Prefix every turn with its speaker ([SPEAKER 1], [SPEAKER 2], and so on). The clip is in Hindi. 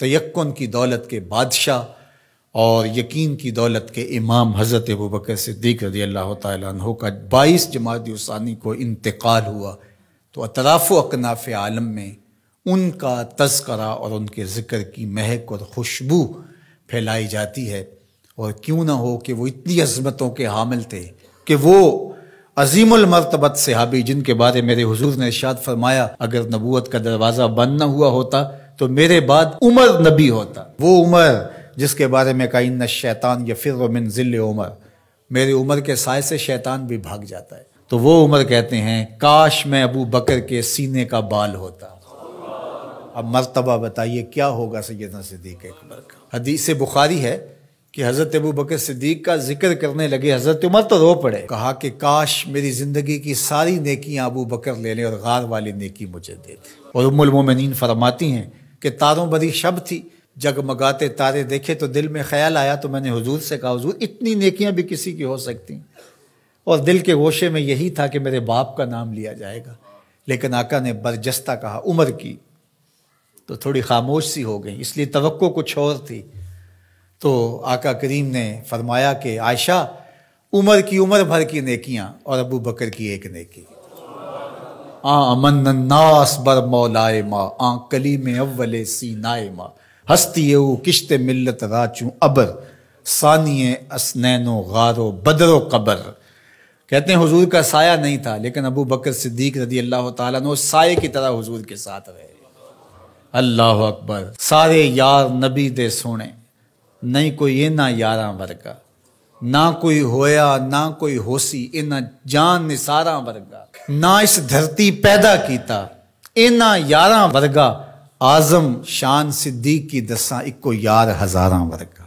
[SPEAKER 1] तयक्न की दौलत के बादशाह और यकीन की दौलत के इमाम हज़रत अबू बकर सिद्दीक रजी अल्लाह तु का बाईस जमात उसानी को इंतकाल हुआ तो अतराफ़ अकनाफ़ आलम में उनका तस्करा और उनके ज़िक्र की महक और खुशबू फैलाई जाती है और क्यों ना हो कि वो इतनी अजमतों के हामिल थे कि वो अजीमरतबत सहाबी जिनके बारे मेरे हजूर ने शाद फरमाया अगर नबूत का दरवाज़ा बंद ना हुआ होता तो मेरे बाद उमर नबी होता वो उमर जिसके बारे में कहा इन शैतान या फिर मिन जिल उमर मेरी उम्र के साय से शैतान भी भाग जाता है तो वो उमर कहते हैं काश मैं अबू बकर के सीने का बाल होता अब मरतबा बताइए क्या होगा सैदा सिद्दीक अकबर का हदीस बुखारी है कि हज़रत अबू बकर सिद्दीक का जिक्र करने लगे हज़रत उमर तो रो पड़े कहा कि काश मेरी ज़िंदगी की सारी नेकियां अबू बकर ले लें और गार वाली नेकी मुझे दे दे और उमुलमोमिन फरमाती हैं कि तारों बरी शब थी जगमगाते तारे देखे तो दिल में ख्याल आया तो मैंने हुजूर से कहा हुजूर इतनी नेकियां भी किसी की हो सकती और दिल के गोशे में यही था कि मेरे बाप का नाम लिया जाएगा लेकिन आका ने बरजस्ता कहा उम्र की तो थोड़ी खामोश सी हो गई इसलिए तो कुछ और थी तो आका करीम ने फरमाया कि आयशा उम्र की उम्र भर की नेकियां और अबू बकर की एक नेकी आमन्नास बर मौलाए माँ आ कली में अव्वल सीनाए माँ हस्ती ऊ किश्त मिलत राचू अबर सानिय असनैनो गारो बदरो कबर कहते हैं हुजूर का साया नहीं था लेकिन अबू बकर सिद्दीक रदी अल्लाह तु साय की तरह हुजूर के साथ रहे अल्लाह अकबर सारे यार नबी दे सोने नहीं कोई ये ना यारा वर्गा ना कोई होया ना कोई होसी इना जान निसारा वर्गा ना इस धरती पैदा किया इना यारा वर्गा आजम शान सिद्दीक दसा इको यार हजारा वर्गा